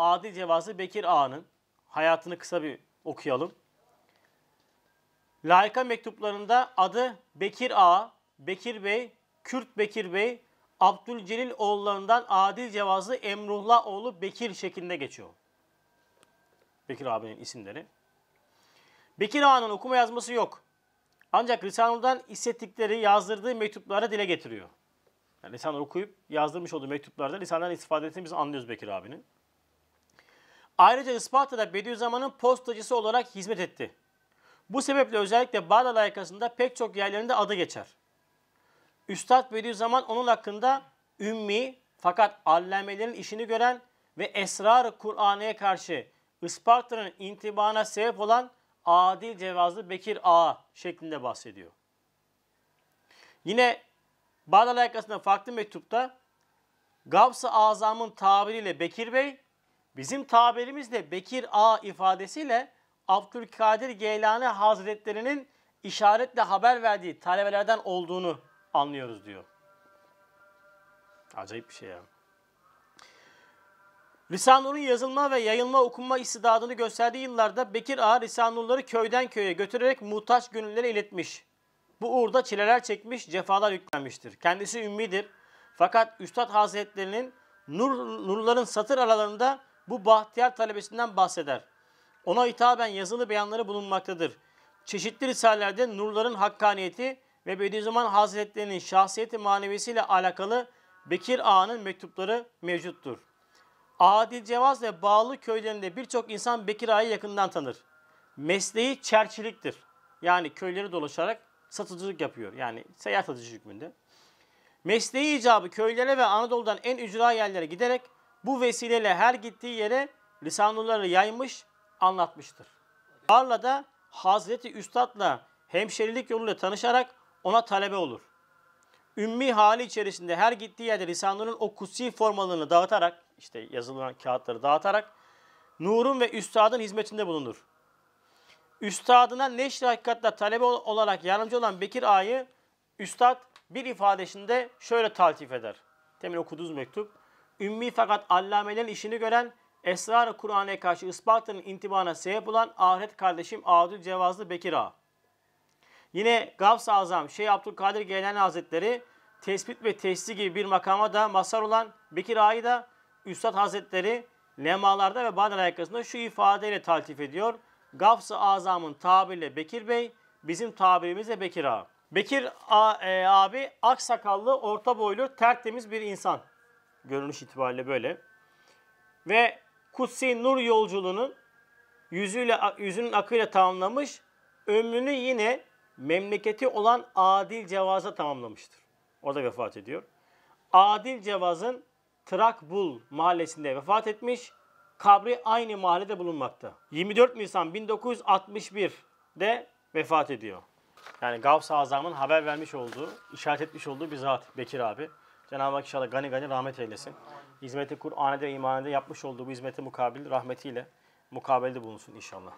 Adil cevazı Bekir Ağa'nın hayatını kısa bir okuyalım. Laika mektuplarında adı Bekir Ağa, Bekir Bey, Kürt Bekir Bey, Abdülcelil oğullarından Adil Cevazlı Emrullah oğlu Bekir şeklinde geçiyor. Bekir abinin isimleri. Bekir Ağa'nın okuma yazması yok. Ancak Risale'den hissettikleri, yazdırdığı mektupları dile getiriyor. Yani Risale okuyup yazdırmış olduğu mektuplarda Risale'den istifade ettiğini biz anlıyoruz Bekir abinin. Ayrıca Isparta'da Bediüzzaman'ın postacısı olarak hizmet etti. Bu sebeple özellikle Bağdat layıkasında pek çok yerlerinde adı geçer. Üstad Bediüzzaman onun hakkında ümmi fakat allemelerin işini gören ve esrar Kur'an'a karşı Isparta'nın intibana sebep olan Adil Cevazlı Bekir Ağa şeklinde bahsediyor. Yine Bağdat layıkasında farklı mektupta Gavs-ı Azam'ın tabiriyle Bekir Bey Bizim tabirimizle Bekir A ifadesiyle Abdülkadir Geylani Hazretlerinin işaretle haber verdiği talebelerden olduğunu anlıyoruz diyor. Acayip bir şey ya. Yani. Risanur'un yazılma ve yayılma okunma istidadını gösterdiği yıllarda Bekir Ağa Risanurları köyden köye götürerek muhtaç gönüllere iletmiş. Bu uğurda çileler çekmiş, cefalar yüklenmiştir. Kendisi ümmidir. Fakat Üstad Hazretlerinin nur, nurların satır aralarında bu bahtiyar talebesinden bahseder. Ona hitaben yazılı beyanları bulunmaktadır. Çeşitli risalelerde nurların hakkaniyeti ve Bediüzzaman Hazretlerinin şahsiyeti manevisiyle alakalı Bekir Ağa'nın mektupları mevcuttur. Adil Cevaz ve Bağlı köylerinde birçok insan Bekir Ağa'yı yakından tanır. Mesleği çerçiliktir. Yani köyleri dolaşarak satıcılık yapıyor. Yani seyahat satıcı hükmünde. Mesleği icabı köylere ve Anadolu'dan en ücra yerlere giderek bu vesileyle her gittiği yere lisanulları yaymış, anlatmıştır. Tarlada Hazreti Üstad'la hemşerilik yoluyla tanışarak ona talebe olur. Ümmi hali içerisinde her gittiği yerde lisanların o kutsi formalarını dağıtarak, işte yazılan kağıtları dağıtarak, nurun ve üstadın hizmetinde bulunur. Üstadına neşri hakikatle talebe olarak yardımcı olan Bekir Ağa'yı üstad bir ifadesinde şöyle taltif eder. Temin okuduğumuz mektup ümmi fakat allamelerin işini gören, esrar-ı Kur'an'a karşı ispatının intibana sebep olan ahiret kardeşim Adil Cevazlı Bekir Ağa. Yine gavs Azam Şeyh Abdülkadir gelen Hazretleri tespit ve tesisi gibi bir makama da masar olan Bekir Ağa'yı da Üstad Hazretleri lemalarda ve Badr ayakasında şu ifadeyle taltif ediyor. gavs Azam'ın tabiriyle Bekir Bey, bizim tabirimizle Bekir Ağa. Bekir e, abi aksakallı, orta boylu, tertemiz bir insan. Görünüş itibariyle böyle. Ve kutsi nur yolculuğunun yüzüyle, yüzünün akıyla tamamlamış, ömrünü yine memleketi olan Adil Cevaz'a tamamlamıştır. Orada vefat ediyor. Adil Cevaz'ın Trakbul mahallesinde vefat etmiş. Kabri aynı mahallede bulunmakta. 24 Nisan 1961'de vefat ediyor. Yani Gavs-ı Azam'ın haber vermiş olduğu, işaret etmiş olduğu bir zat Bekir abi. Cenab-ı Hak inşallah gani gani rahmet eylesin. Hizmeti Kur'an'da ve imanede yapmış olduğu bu hizmete mukabil rahmetiyle mukabelde bulunsun inşallah.